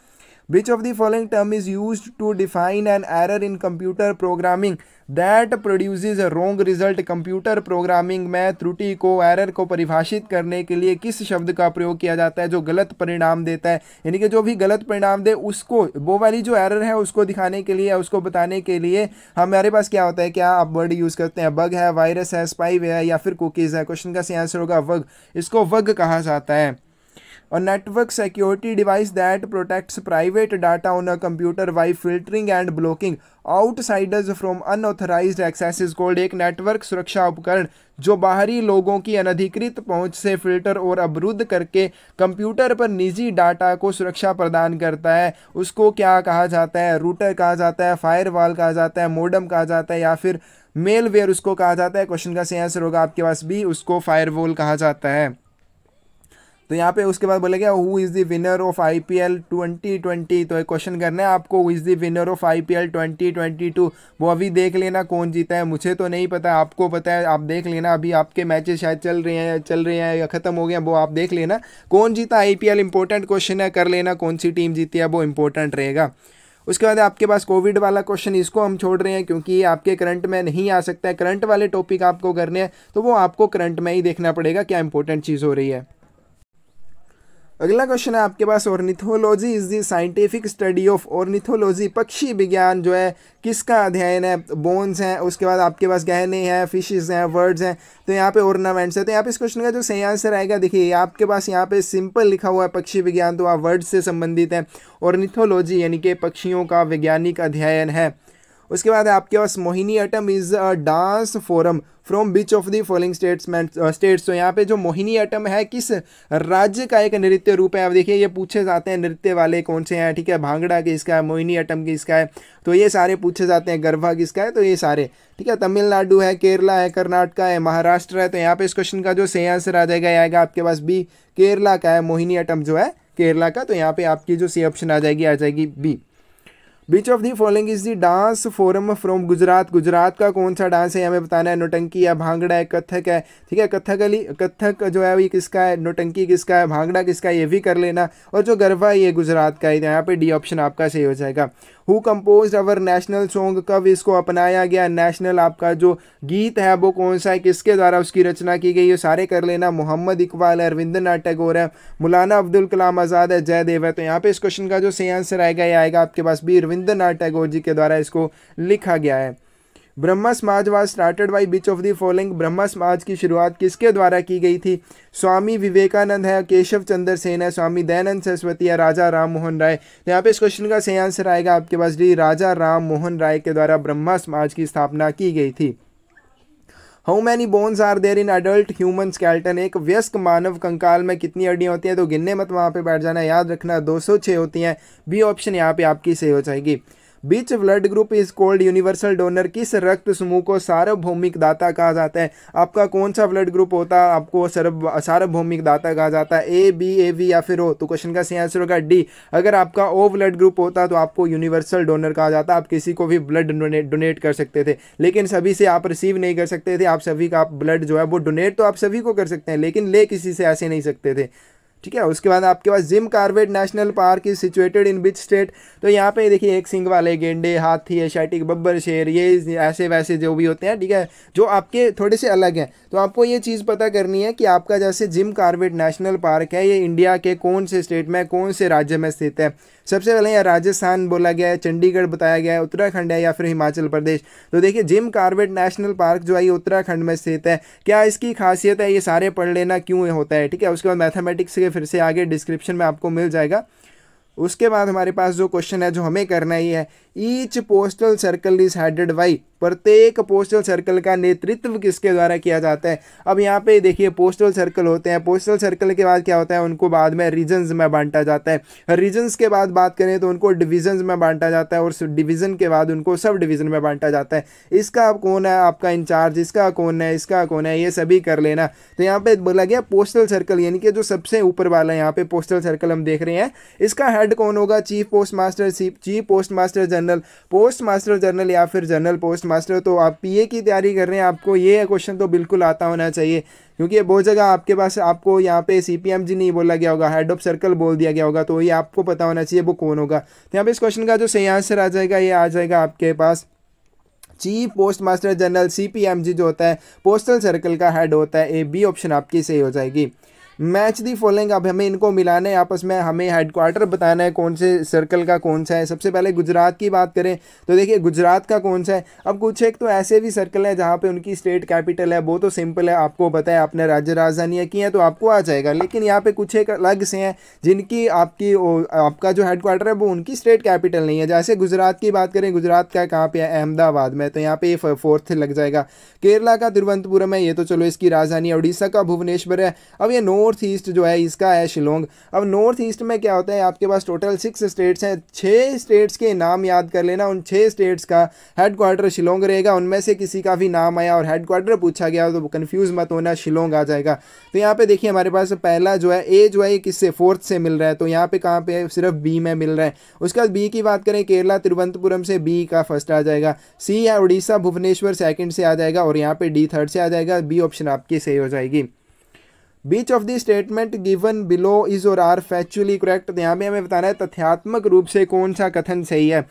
Speaker 1: which of the following term is used to define an error in computer programming that produces a wrong result computer programming में त्रुटि को error को परिभाषित करने के लिए किस शब्द का प्रयोग किया जाता है जो गलत परिणाम देता है यानी कि जो भी गलत परिणाम दे उसको वो वाली जो एरर है उसको दिखाने के लिए उसको बताने के लिए हमारे पास क्या होता है क्या आप वर्ड यूज़ करते हैं बग है वायरस है स्पाइव है या फिर कुकीज़ है क्वेश्चन का सही आंसर होगा वग इसको वग कहा जाता है a network security device that protects private data on a computer by filtering and blocking outsiders from unauthorized access is called एक नेटवर्क सुरक्षा उपकरण जो बाहरी लोगों की अनधिकृत पहुंच से फिल्टर और अवरुद्ध करके कंप्यूटर पर निजी डाटा को सुरक्षा प्रदान करता है उसको क्या कहा जाता है रूटर कहा जाता है फायरवॉल कहा जाता है मोडम कहा जाता है या फिर मेलवेयर उसको कहा जाता है क्वेश्चन का सही आंसर होगा आपके पास भी उसको फायरवॉल कहा जाता है तो यहाँ पे उसके बाद बोला गया who is the winner of I P L twenty twenty तो एक क्वेश्चन करना है आपको who is the winner of I P L twenty twenty two वो अभी देख लेना कौन जीता है मुझे तो नहीं पता आपको पता है आप देख लेना अभी आपके मैचेस शायद चल रहे हैं चल रहे हैं या ख़त्म हो गए वो आप देख लेना कौन जीता I P L important question है कर लेना कौन सी टीम जीती है वो इंपॉर्टेंट रहेगा उसके बाद आपके पास कोविड वाला क्वेश्चन इसको हम छोड़ रहे हैं क्योंकि ये आपके करंट में नहीं आ सकता है करंट वाले टॉपिक आपको करने हैं तो वो आपको करंट में ही देखना पड़ेगा क्या इंपॉर्टेंट चीज़ हो रही है अगला क्वेश्चन है आपके पास ornithology is the scientific study of ornithology पक्षी विज्ञान जो है किसका अध्ययन है बोन्स हैं उसके बाद आपके पास गहने हैं फिशेस हैं वर्ड्स हैं तो यहाँ पे ऑर्नामेंट्स हैं तो यहाँ पे इस क्वेश्चन का जो सही आंसर आएगा देखिए आपके पास यहाँ पे सिंपल लिखा हुआ है पक्षी विज्ञान तो आप वर्ड्स से संबंधित है ऑर्निथोलॉजी यानी कि पक्षियों का वैज्ञानिक अध्ययन है उसके बाद आपके पास Mohiniyattam is a dance form from which of the following states states तो यहाँ पे जो मोहिनी अटम है किस राज्य का एक नृत्य रूप है आप देखिए ये पूछे जाते हैं नृत्य वाले कौन से हैं ठीक है भांगड़ा किसका है मोहिनी अटम किसका है तो ये सारे पूछे जाते हैं गरबा किसका है तो ये सारे ठीक है तमिलनाडु है केरला है कर्नाटका है महाराष्ट्र है तो यहाँ पे इस क्वेश्चन का जो सही आंसर आ जाएगा आएगा आपके पास बी केरला का है मोहिनी अटम जो है केरला का तो यहाँ पे आपकी जो सी ऑप्शन आ जाएगी आ जाएगी B which of the following is the dance form from Gujarat Gujarat का कौन सा डांस है हमें बताना है नोटंकी है भांगड़ा है कथक है ठीक है अली कथक जो है वही किसका है नोटंकी किसका है भांगड़ा किसका है ये भी कर लेना और जो गरबा ये गुजरात का है तो यहाँ पे डी ऑप्शन आपका सही हो जाएगा who composed our national song कब इसको अपनाया गया नेशनल आपका जो गीत है वो कौन सा है किसके द्वारा उसकी रचना की गई ये सारे कर लेना मोहम्मद इकबाल है नाथ टैगोर है मौलाना अब्दुल कलाम आज़ाद है जयदेव है तो यहाँ पे इस क्वेश्चन का जो सही आंसर आएगा ये आएगा आपके पास भी रविंद्रनाथ टैगोर जी के द्वारा इसको लिखा गया है Brahmo Samaj was started by which of the following Brahmo Samaj की शुरुआत किसके द्वारा की गई थी स्वामी विवेकानंद है केशव चंद्र सेन है स्वामी दयानंद सरस्वती है राजा राम मोहन राय तो यहाँ पे इस क्वेश्चन का सही आंसर आएगा आपके पास डी राजा राम मोहन राय के द्वारा ब्रह्मा समाज की स्थापना की गई थी how many bones are there in adult human skeleton एक व्यस्क मानव कंकाल में कितनी हड्डियाँ होती हैं तो गिनने मत वहाँ पे बैठ जाना याद रखना 206 होती हैं बी ऑप्शन यहाँ पे आपकी सही हो जाएगी which blood group is called universal donor किस रक्त समूह को सार्वभौमिक दाता कहा जाता है आपका कौन सा ब्लड ग्रुप होता है आपको सर्व सार्वभौमिक दाता कहा जाता है ए बी ए वी या फिर ओ तो क्वेश्चन का सही आंसर होगा डी अगर आपका ओ ब्लड ग्रुप होता तो आपको यूनिवर्सल डोनर कहा जाता आप किसी को भी ब्लड डोनेट कर सकते थे लेकिन सभी से आप रिसीव नहीं कर सकते थे आप सभी का ब्लड जो है वो डोनेट तो आप सभी को कर सकते हैं लेकिन ले किसी से ऐसे नहीं सकते थे ठीक है उसके बाद आपके पास Jim Corbett national park is situated in which state तो यहाँ पे देखिए एक सिंग वाले गेंडे हाथी एशाइटिक बब्बर शेर ये ऐसे वैसे जो भी होते हैं ठीक है जो आपके थोड़े से अलग हैं तो आपको ये चीज़ पता करनी है कि आपका जैसे जिम कार्बेट नेशनल पार्क है ये इंडिया के कौन से स्टेट में कौन से राज्य में स्थित है सबसे पहले यहाँ राजस्थान बोला गया है चंडीगढ़ बताया गया है उत्तराखंड है या फिर हिमाचल प्रदेश तो देखिए जिम कार्बेट नेशनल पार्क जो है ये उत्तराखंड में स्थित है क्या इसकी खासियत है ये सारे पढ़ लेना क्यों होता है ठीक है उसके बाद मैथमेटिक्स के फिर से आगे डिस्क्रिप्शन में आपको मिल जाएगा उसके बाद हमारे पास जो क्वेश्चन है जो हमें करना ही है each postal circle is headed by प्रत्येक पोस्टल सर्कल का नेतृत्व किसके द्वारा किया जाता है अब यहाँ पे देखिए पोस्टल सर्कल होते हैं पोस्टल सर्कल के बाद क्या होता है उनको बाद में रीजन्स में बांटा जाता है रीजन्स के बाद बात करें तो उनको डिविजन्स में बांटा जाता है और डिवीज़न के बाद उनको सब डिवीज़न में बांटा जाता है इसका कौन है आपका इंचार्ज इसका कौन है इसका कौन है ये सभी कर लेना तो यहाँ पे बोला गया पोस्टल सर्कल यानी कि जो सबसे ऊपर वाला यहाँ पे पोस्टल सर्कल हम देख रहे हैं इसका हेड कौन होगा chief postmaster chief postmaster general postmaster general या फिर जनरल पोस्ट मास्टर तो आप पीए की तैयारी कर रहे हैं आपको ये क्वेश्चन तो बिल्कुल आता होना चाहिए क्योंकि ये बहुत जगह आपके पास आपको यहाँ पे सी जी नहीं बोला गया होगा हेड ऑफ सर्कल बोल दिया गया होगा तो ये आपको पता होना चाहिए वो कौन होगा तो यहाँ पे इस क्वेश्चन का जो सही आंसर आ जाएगा ये आ जाएगा आपके पास chief postmaster general C जो होता है पोस्टल सर्कल का हेड होता है ए बी ऑप्शन आपकी सही हो जाएगी मैच दी फॉलोइंग अब हमें इनको मिलाना है आपस में हमें हेडक्वार्टर बताना है कौन से सर्कल का कौन सा है सबसे पहले गुजरात की बात करें तो देखिए गुजरात का कौन सा है अब कुछ एक तो ऐसे भी सर्कल है जहाँ पे उनकी स्टेट कैपिटल है वो तो सिंपल है आपको पता है आपने राज्य राजधानियाँ की हैं तो आपको आ जाएगा लेकिन यहाँ पर कुछ एक अलग से हैं जिनकी आपकी आपका जो हेडक्वार्टर है वो उनकी स्टेट कैपिटल नहीं है जैसे गुजरात की बात करें गुजरात का कहाँ पर है अहमदाबाद में तो यहाँ पे फोर्थ लग जाएगा केरला का तिरुवंतपुरम है ये तो चलो इसकी राजधानी है उड़ीसा का भुवनेश्वर है अब ये नोट नॉर्थ ईस्ट जो है इसका है शिलोंग अब नॉर्थ ईस्ट में क्या होता है आपके पास टोटल सिक्स स्टेट्स हैं छः स्टेट्स के नाम याद कर लेना उन छः स्टेट्स का हेड क्वार्टर शिलोंग रहेगा उनमें से किसी का भी नाम आया और हेड क्वार्टर पूछा गया तो कन्फ्यूज़ मत होना शिलोंग आ जाएगा तो यहाँ पर देखिए हमारे पास पहला जो है ए जो है किससे फोर्थ से मिल रहा है तो यहाँ पे कहाँ पे सिर्फ बी में मिल रहा है उसके बाद बी की बात करें केरला तिरुवंतपुरम से बी का फर्स्ट आ जाएगा सी या उड़ीसा भुवनेश्वर सेकेंड से आ जाएगा और यहाँ पर डी थर्ड से आ जाएगा बी ऑप्शन आपकी सही हो जाएगी which of the statement given below is or are factually correct यहाँ पे हमें बताना है तथ्यात्मक रूप से कौन सा कथन सही है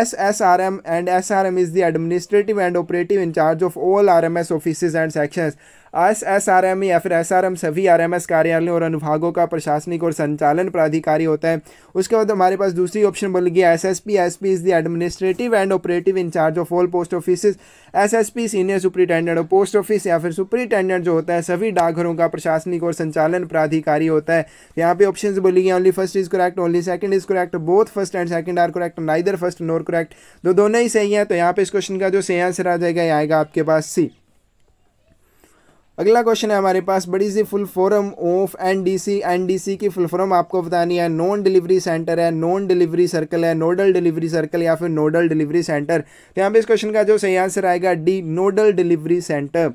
Speaker 1: S S R M and S R M is the administrative and operative incharge of all R M S office and sections S S R M या फिर एस आर एम सभी आर एम एस कार्यालयों और अनुभागों का प्रशासनिक और संचालन प्राधिकारी होता है उसके बाद हमारे पास दूसरी ऑप्शन बोल गई S S P S P is the administrative and operative incharge of all post office S S P senior superintendent of post office या फिर सुप्रिटेंडेंट जो होता है सभी डाकघरों का प्रशासनिक और संचालन प्राधिकारी होता है यहाँ पे ऑप्शन बोली गई only first is correct only second is correct both first and second are correct neither first nor correct दोनों ही सही हैं तो यहाँ पे इस क्वेश्चन का जो सही आंसर आ जाएगा ये आएगा आपके पास सी अगला क्वेश्चन है हमारे पास बड़ी सी full form of NDC NDC की फुल फॉरम आपको बतानी है नॉन डिलीवरी सेंटर है नॉन डिलीवरी सर्कल है नोडल डिलीवरी सर्कल या फिर नोडल डिलीवरी सेंटर तो यहाँ पे इस क्वेश्चन का जो सही आंसर आएगा डी नोडल डिलीवरी सेंटर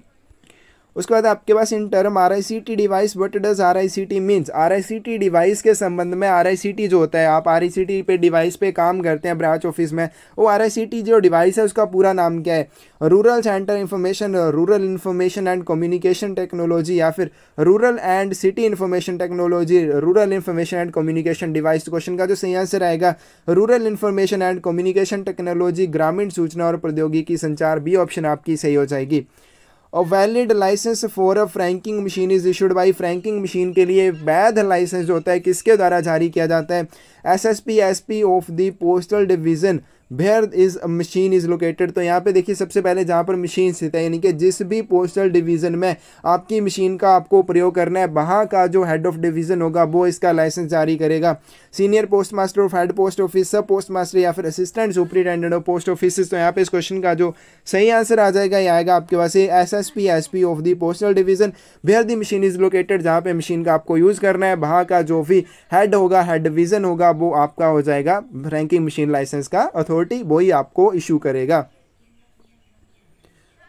Speaker 1: उसके बाद आपके पास in term R I C T device what does R I C T means R I C T device के संबंध में आर आई सी टी जो होता है आप आर आई सी टी पे डिवाइस पे काम करते हैं ब्रांच ऑफिस में वो आर आई सी टी जो डिवाइस है उसका पूरा नाम क्या है rural centre information rural information and communication technology या फिर rural and city information technology rural information and communication device question का जो सही आंसर आएगा rural information and communication technology ग्रामीण सूचना और प्रौद्योगिकी संचार बी ऑप्शन आपकी सही हो जाएगी और valid licence for a franking machine is issued by franking machine के लिए वैध लाइसेंस होता है किसके द्वारा जारी किया जाता है S S P S P of the postal division where is machine is located तो यहाँ पे देखिए सबसे पहले जहाँ पर मशीन स्थित है यानी कि जिस भी पोस्टल डिवीज़न में आपकी मशीन का आपको प्रयोग करना है वहाँ का जो हेड ऑफ डिवीज़न होगा वो इसका लाइसेंस जारी करेगा senior postmaster of head post office sub postmaster या फिर assistant superintendent of post office तो यहाँ पे इस क्वेश्चन का जो सही आंसर आ जाएगा या आएगा आपके पास S S P S P of the postal division where the machine is located जहाँ पे मशीन का आपको यूज़ करना है वहाँ का जो भी हेड होगा हेड डिवीज़न होगा वो आपका हो जाएगा रैंकिंग मशीन लाइसेंस का अथॉरिटी अथॉरिटी वही आपको इशू करेगा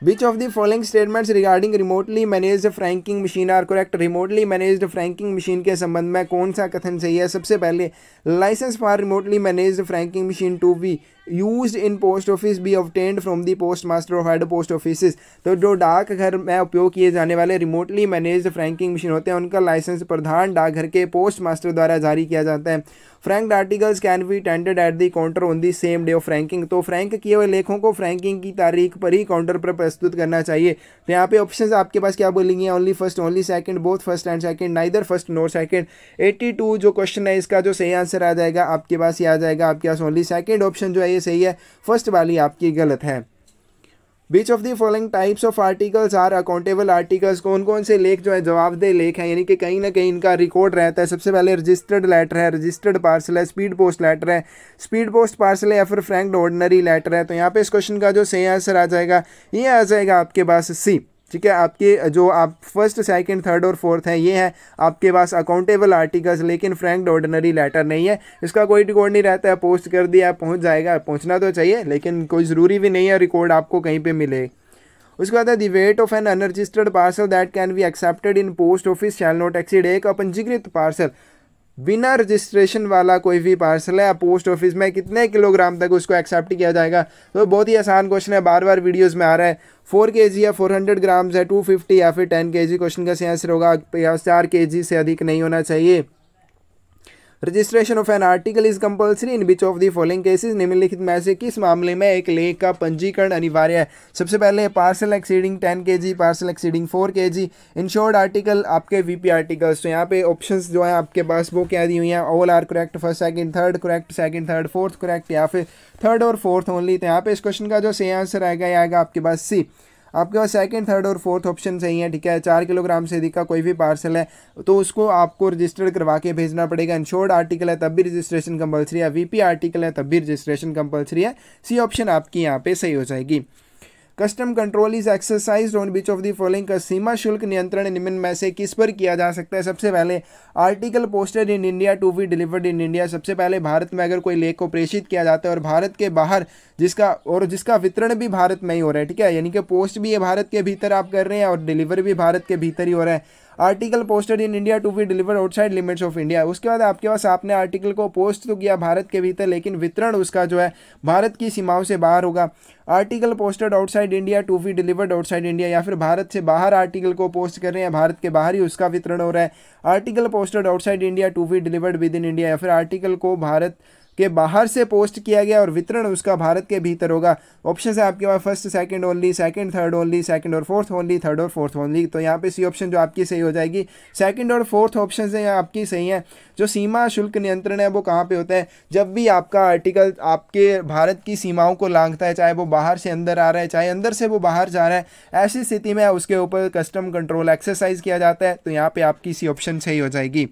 Speaker 1: which of the following statements regarding remotely manage franking machine are correct remotely manage franking machine के संबंध में कौन सा कथन सही है सबसे पहले licence for remotely manage franking machine to be use in post office be obtained from the postmaster of head post office तो जो डाकघर में उपयोग किए जाने वाले रिमोटली मैनेज फ्रैंकिंग मशीन होते हैं उनका लाइसेंस प्रधान डाकघर के पोस्ट मास्टर द्वारा जारी किया जाता है frank articles can be tendered at the counter on the same day of franking तो फ्रैंक किए हुए लेखों को फ्रैंकिंग की तारीख पर ही काउंटर पर प्रस्तुत करना चाहिए तो यहाँ पे ऑप्शन आपके पास क्या बोलेंगे only first only second both first and second neither first nor second 82 जो क्वेश्चन है इसका जो सही आंसर आ जाएगा आपके पास ये आ जाएगा आपके पास ओनली सेकंड ऑप्शन जो है ये सही है फर्स्ट वाली आपकी गलत है which of the following types of articles are accountable articles कौन कौन से लेख जो है जवाबदेह लेख हैं यानी कि कहीं ना कहीं इनका रिकॉर्ड रहता है सबसे पहले रजिस्टर्ड लेटर है रजिस्टर्ड पार्सल है स्पीड पोस्ट लेटर है स्पीड पोस्ट पार्सल है या फिर फ्रैंक्ड ऑर्डनरी लेटर है तो यहाँ पे इस क्वेश्चन का जो सही आंसर आ जाएगा ये आ जाएगा आपके पास सी ठीक है आपके जो आप फर्स्ट सेकंड थर्ड और फोर्थ हैं ये हैं आपके पास अकाउंटेबल आर्टिकल्स लेकिन फ्रैंक ऑर्डनरी लेटर नहीं है इसका कोई रिकॉर्ड नहीं रहता है पोस्ट कर दिया पहुंच जाएगा पहुंचना तो चाहिए लेकिन कोई ज़रूरी भी नहीं है रिकॉर्ड आपको कहीं पर मिले उसके बाद है the weight of an unregistered parcel that can be accepted in post office shall not exceed एक पंजीकृत पार्सल बिना रजिस्ट्रेशन वाला कोई भी पार्सल है पोस्ट ऑफिस में कितने किलोग्राम तक उसको एक्सेप्ट किया जाएगा तो बहुत ही आसान क्वेश्चन है बार बार वीडियोस में आ रहा है फोर के जी या फोर हंड्रेड ग्राम्स है टू फिफ्टी या फिर टेन के जी क्वेश्चन का सही आंसर होगा या चार के जी से अधिक नहीं होना चाहिए registration of an article is compulsory in which of the following cases निम्नलिखित में से किस मामले में एक लेख का पंजीकरण अनिवार्य है सबसे पहले पार्सल एक्सीडिंग टेन के जी parcel exceeding four K G insured article आपके वीपी आर्टिकल्स तो यहाँ पे ऑप्शन जो है आपके पास वो क्या दी हुई हैं all are correct first second third correct second third fourth correct या फिर थर्ड और फोर्थ ओनली तो यहाँ पे इस क्वेश्चन का जो सही आंसर आएगा ये आएगा आपके पास सी आपके पास सेकेंड थर्ड और फोर्थ ऑप्शन सही है ठीक है चार किलोग्राम से अधिक का कोई भी पार्सल है तो उसको आपको रजिस्टर्ड करवा के भेजना पड़ेगा इंश्योर्ड आर्टिकल है तब भी रजिस्ट्रेशन कंपलसरी है वीपी आर्टिकल है तब भी रजिस्ट्रेशन कंपलसरी है सी ऑप्शन आपकी यहाँ पे सही हो जाएगी custom control is exercise on which of the following का सीमा शुल्क नियंत्रण निम्न में से किस पर किया जा सकता है सबसे पहले article posted in India to be delivered in India सबसे पहले भारत में अगर कोई लेख को प्रेषित किया जाता है और भारत के बाहर जिसका और जिसका वितरण भी भारत में ही हो रहा है ठीक है यानी कि पोस्ट भी ये भारत के भीतर आप कर रहे हैं और डिलीवर भी भारत के भीतर ही हो रहा है article posted in India to be deliver outside limits of India उसके बाद आपके पास आपने आर्टिकल को पोस्ट तो किया भारत के भीतर लेकिन वितरण उसका जो है भारत की सीमाओं से बाहर होगा article posted outside India to be delivered outside India या फिर भारत से बाहर आर्टिकल को पोस्ट कर रहे हैं भारत के बाहर ही उसका वितरण हो रहा है article posted outside India to be delivered within India या फिर आर्टिकल को भारत के बाहर से पोस्ट किया गया और वितरण उसका भारत के भीतर होगा ऑप्शन है आपके पास first second only second third only second और फोर्थ ओनली थर्ड और फोर्थ ओनली तो यहाँ पे सी ऑप्शन जो आपकी सही हो जाएगी सेकंड और फोर्थ ऑप्शन है आपकी सही है जो सीमा शुल्क नियंत्रण है वो कहाँ पे होता है जब भी आपका आर्टिकल आपके भारत की सीमाओं को लांघता है चाहे वो बाहर से अंदर आ रहा है चाहे अंदर से वो बाहर जा रहा है ऐसी स्थिति में उसके ऊपर कस्टम कंट्रोल एक्सरसाइज किया जाता है तो यहाँ पर आपकी सी ऑप्शन सही हो जाएगी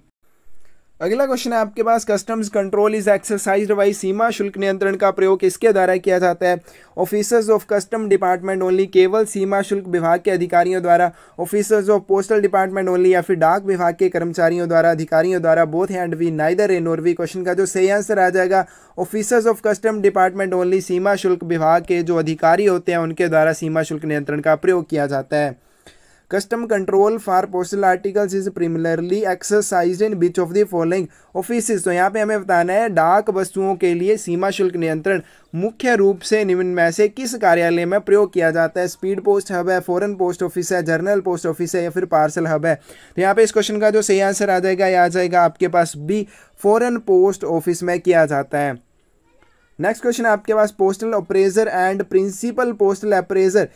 Speaker 1: अगला क्वेश्चन है आपके पास customs control is exercise by सीमा शुल्क नियंत्रण का प्रयोग किसके द्वारा किया जाता है officers of custom department only केवल सीमा शुल्क विभाग के अधिकारियों द्वारा officers of postal department only या फिर डाक विभाग के कर्मचारियों द्वारा अधिकारियों द्वारा both A and B neither A nor B question का जो सही आंसर आ जाएगा officers of custom department only सीमा शुल्क विभाग के जो अधिकारी होते हैं उनके द्वारा सीमा शुल्क नियंत्रण का प्रयोग किया जाता है custom control for postal articles is primarily exercise in which of the following offices? तो यहाँ पे हमें बताना है डाक वस्तुओं के लिए सीमा शुल्क नियंत्रण मुख्य रूप से निम्न में से किस कार्यालय में प्रयोग किया जाता है स्पीड पोस्ट हब है फॉरेन पोस्ट ऑफिस है जर्नल पोस्ट ऑफिस है या फिर पार्सल हब है तो यहाँ पे इस क्वेश्चन का जो सही आंसर आ जाएगा या आ जाएगा आपके पास बी फॉरन पोस्ट ऑफिस में किया जाता है नेक्स्ट क्वेश्चन आपके पास postal operator and principal postal operator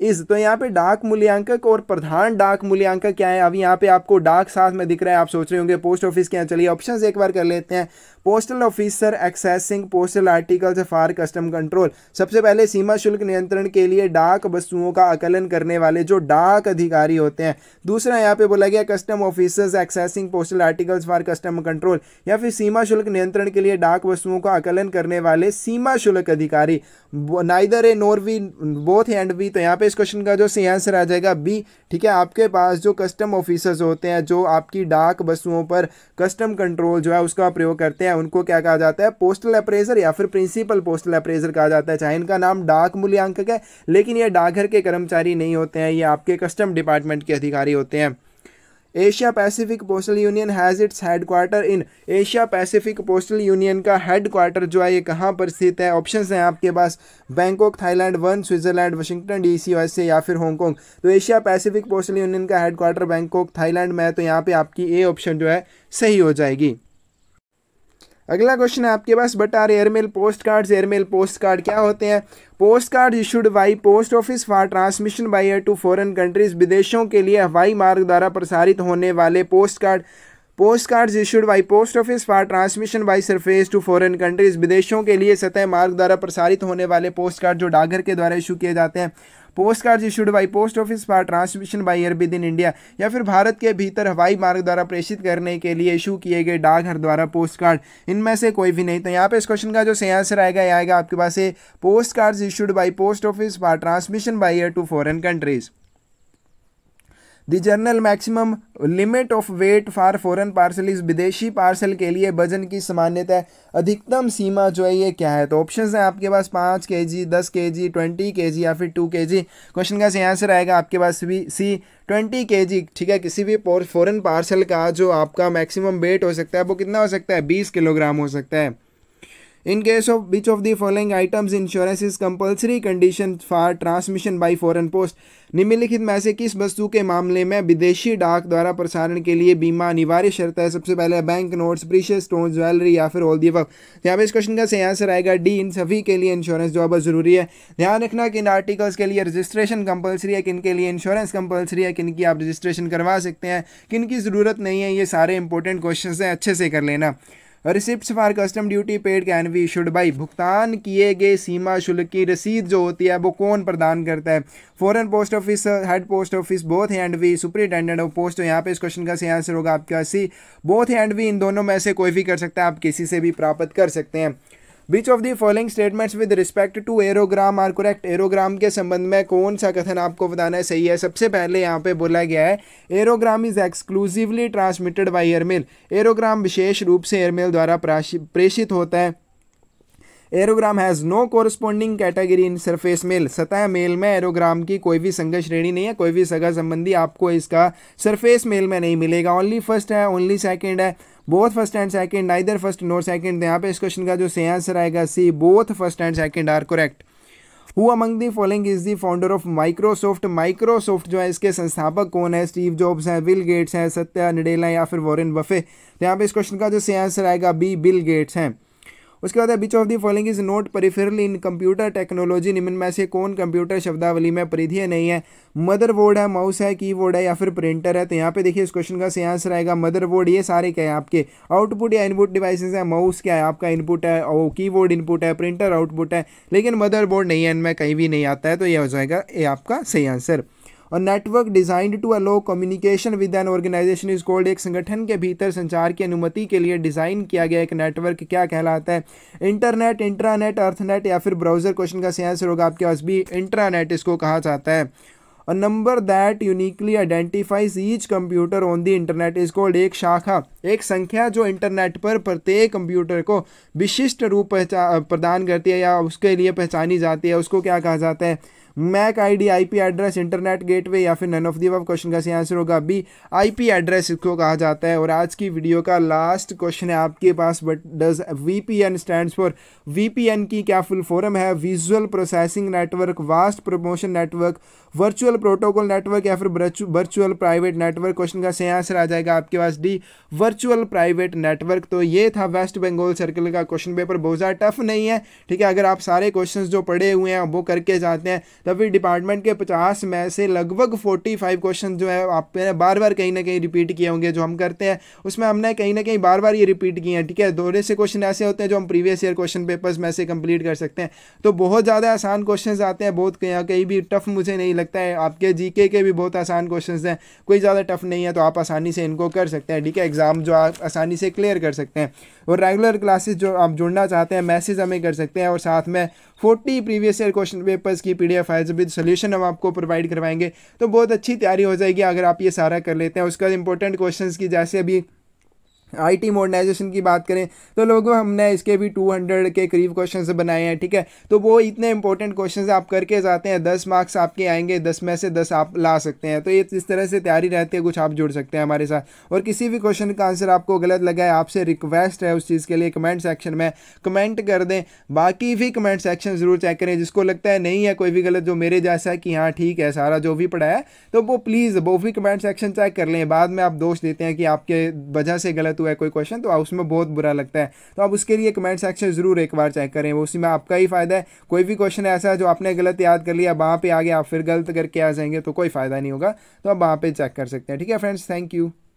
Speaker 1: is तो यहाँ पे डाक मूल्यांकक और प्रधान डाक मूल्यांकक क्या है अभी यहाँ पे आपको डाक साथ में दिख रहा है आप सोच रहे होंगे पोस्ट ऑफिस क्या चलिए ऑप्शन एक बार कर लेते हैं postal officer accessing postal articles for custom control सबसे पहले सीमा शुल्क नियंत्रण के लिए डाक वस्तुओं का आकलन करने वाले जो डाक अधिकारी होते हैं दूसरा यहाँ पे बोला गया custom officers accessing postal articles for custom control या फिर सीमा शुल्क नियंत्रण के लिए डाक वस्तुओं का आकलन करने वाले सीमा शुल्क अधिकारी neither A nor B both and B तो यहाँ पे इस क्वेश्चन का जो सही आंसर आ जाएगा बी ठीक है आपके पास जो कस्टम ऑफिसर्स होते हैं जो आपकी डाक वस्तुओं पर कस्टम कंट्रोल जो है उसका प्रयोग करते हैं उनको क्या कहा जाता है पोस्टल अप्रेजर या फिर प्रिंसिपल पोस्टल अप्रेजर कहा जाता है चाहे इनका नाम डाक मूल्यांकक है लेकिन ये डाकघर के कर्मचारी नहीं होते हैं ये आपके कस्टम डिपार्टमेंट के अधिकारी होते हैं Asia Pacific postal union has its headquarter in Asia Pacific postal union का हेडक्वार्टर जो है ये कहाँ पर स्थित है ऑप्शन हैं आपके पास बैंकॉक थाईलैंड वन स्विट्जरलैंड वाशिंगटन डीसी यूएसए या फिर हांगकॉन्ग तो एशिया पैसिफिक पोस्टल यूनियन का हेडक्वार्टर बैंकॉक थाईलैंड में है तो यहाँ पर आपकी ए ऑप्शन जो है सही हो जाएगी अगला क्वेश्चन है आपके पास what are airmail post cards airmail post card क्या होते हैं post card issued by post office for transmission by air to foreign countries विदेशों के लिए हवाई मार्ग द्वारा प्रसारित होने वाले post card post card issued by post office for transmission by surface to foreign countries विदेशों के लिए सतह मार्ग द्वारा प्रसारित होने वाले पोस्ट कार्ड जो डाकघर के द्वारा इशू किए जाते हैं post card issued by post office for transmission by air within India या फिर भारत के भीतर हवाई मार्ग द्वारा प्रेषित करने के लिए इशू किए गए डाकघर द्वारा पोस्ट कार्ड इनमें से कोई भी नहीं तो यहाँ पे इस क्वेश्चन का जो सही आंसर आएगा यह आएगा आपके पास post card issued by post office for transmission by air to foreign countries the general maximum limit of weight for foreign parcel is विदेशी पार्सल के लिए वजन की सामान्यतः अधिकतम सीमा जो है ये क्या है तो ऑप्शन हैं आपके पास पाँच के जी दस के जी ट्वेंटी के जी या फिर टू के जी क्वेश्चन का आंसर आएगा आपके पास भी सी ट्वेंटी के जी ठीक है किसी भी फॉरन पार्सल का जो आपका मैक्सिमम वेट हो सकता है वो कितना हो सकता है बीस किलोग्राम हो सकता है in case of which of the following items insurance is compulsory condition for transmission by foreign post निम्नलिखित में से किस वस्तु के मामले में विदेशी डाक द्वारा प्रसारण के लिए बीमा अनिवार्य शर्त है सबसे पहले bank notes precious stone jewellery या फिर ऑल दी वक्त यहाँ पे इस क्वेश्चन का सही आंसर आएगा डी इन सभी के लिए इंश्योरेंस जो अब जरूरी है ध्यान रखना कि इन आर्टिकल्स के लिए रजिस्ट्रेशन कंपलसरी है किन के लिए इंश्योरेंस कंपलसरी है किन की आप रजिस्ट्रेशन करवा सकते हैं किन की ज़रूरत नहीं है ये सारे इंपॉर्टेंट क्वेश्चन हैं अच्छे से कर लेना receipt for custom duty paid can be issued by भुगतान किए गए सीमा शुल्क की रसीद जो होती है वो कौन प्रदान करता है foreign post office head post office both A and B superintendent of post यहाँ पे इस क्वेश्चन का सही आंसर होगा आपका सी बोथ हैंड वी इन दोनों में से कोई भी कर सकता है आप किसी से भी प्राप्त कर सकते हैं which of the following statements with respect to aerogramme are correct aerogramme के संबंध में कौन सा कथन आपको बताना है सही है सबसे पहले यहाँ पे बोला गया है aerogramme is exclusively transmitted by airmail aerogramme विशेष रूप से एयरमेल द्वारा प्रेषित होता है aerogramme has no corresponding category in surface mail सतह मेल में एरोग्राम की कोई भी संघ श्रेणी नहीं है कोई भी सगा संबंधी आपको इसका सरफेस मेल में नहीं मिलेगा ओनली फर्स्ट है ओनली सेकेंड है both first and second neither first nor second यहाँ पे इस क्वेश्चन का जो सही आंसर आएगा C both first and second are correct who among the following is the founder of Microsoft Microsoft जो है इसके संस्थापक कौन है स्टीव जॉब्स हैं बिल गेट्स हैं सत्या नडेला या फिर वॉरेन बफे तो यहाँ पे इस क्वेश्चन का जो सही आंसर आएगा बी बिल गेट्स हैं उसके बाद which of the following is not peripheral in computer technology निम्न में से कौन कंप्यूटर शब्दावली में परिधीय नहीं है मदरबोर्ड है माउस है कीबोर्ड है या फिर प्रिंटर है तो यहाँ पे देखिए इस क्वेश्चन का सही आंसर आएगा मदरबोर्ड ये सारे क्या है आपके आउटपुट या इनपुट डिवाइसेस है माउस क्या है आपका इनपुट है और की इनपुट है प्रिंटर आउटपुट है लेकिन मदरबोर्ड नहीं है इनमें कहीं भी नहीं आता है तो यह हो जाएगा ये आपका सही आंसर और network designed to allow communication with an organisation is called एक संगठन के भीतर संचार की अनुमति के लिए डिज़ाइन किया गया एक नेटवर्क क्या कहलाता है इंटरनेट इंट्रानेट अर्थनेट या फिर ब्राउज़र क्वेश्चन का सही आंसर होगा आपके पास भी इंट्रानेट इसको कहा जाता है और number that uniquely identifies each computer on the internet is called एक शाखा एक संख्या जो इंटरनेट पर प्रत्येक कंप्यूटर को विशिष्ट रूप पहचान प्रदान करती है या उसके लिए पहचानी जाती है उसको क्या कहा जाता है MAC ID IP address internet gateway या फिर नन ऑफ दी क्वेश्चन का सही आंसर होगा बी आईपी एड्रेस इसको कहा जाता है और आज की वीडियो का लास्ट क्वेश्चन है आपके पास what does VPN stands for VPN की क्या फुल फॉर्म है visual processing network vast promotion network virtual protocol network या फिर वर्चुअल प्राइवेट नेटवर्क क्वेश्चन का सही आंसर आ जाएगा आपके पास डी वर्चुअल प्राइवेट नेटवर्क तो ये था वेस्ट बंगाल सर्कल का क्वेश्चन पेपर बहुत ज़्यादा टफ नहीं है ठीक है अगर आप सारे क्वेश्चन जो पढ़े हुए हैं वो करके जाते हैं तो फिर डिपार्टमेंट के पचास में से लगभग फोर्टी फाइव क्वेश्चन जो है आपने बार बार कहीं ना कहीं रिपीट किए होंगे जो हम करते हैं उसमें हमने कहीं ना कहीं बार बार ये रिपीट किए हैं ठीक है दोहरे से क्वेश्चन ऐसे होते हैं जो हम प्रीवियस ईयर क्वेश्चन पेपर्स में से कंप्लीट कर सकते हैं तो बहुत ज़्यादा आसान क्वेश्चन आते हैं बहुत कहीं भी टफ मुझे नहीं लगता है आपके जी के भी बहुत आसान क्वेश्चन हैं कोई ज़्यादा टफ नहीं है तो आप आसानी से इनको कर सकते हैं ठीक है एग्ज़ाम जो आप आसानी से क्लियर कर सकते हैं और रेगुलर क्लासेस जो आप जुड़ना चाहते हैं मैसेज हमें कर सकते हैं और साथ में forty previous year question papers की P D F files with solution हम आपको प्रोवाइड करवाएंगे तो बहुत अच्छी तैयारी हो जाएगी अगर आप ये सारा कर लेते हैं उसके बाद इंपॉर्टेंट क्वेश्चन की जैसे अभी आईटी मॉडर्नाइजेशन की बात करें तो लोगों हमने इसके भी 200 के करीब क्वेश्चन बनाए हैं ठीक है तो वो इतने इंपॉर्टेंट क्वेश्चन आप करके जाते हैं दस मार्क्स आपके आएंगे दस में से दस आप ला सकते हैं तो ये इस तरह से तैयारी रहती है कुछ आप जुड़ सकते हैं हमारे साथ और किसी भी क्वेश्चन का आंसर आपको गलत लगा है आपसे रिक्वेस्ट है उस चीज़ के लिए कमेंट सेक्शन में कमेंट कर दें बाकी भी कमेंट सेक्शन ज़रूर चेक करें जिसको लगता है नहीं है कोई भी गलत जो मेरे जैसा कि हाँ ठीक है सारा जो भी पढ़ाया तो वो प्लीज़ वो भी कमेंट सेक्शन चेक कर लें बाद में आप दोष देते हैं कि आपके वजह से गलत हुआ है कोई क्वेश्चन तो उसमें बहुत बुरा लगता है तो आप उसके लिए कमेंट सेक्शन ज़रूर एक बार चेक करें उसी में आपका ही फ़ायदा है कोई भी क्वेश्चन ऐसा है जो आपने गलत याद कर लिया वहाँ पर आगे आप फिर गलत करके आ जाएंगे तो कोई फ़ायदा नहीं होगा तो आप वहाँ पर चेक कर सकते हैं ठीक है फ्रेंड्स थैंक यू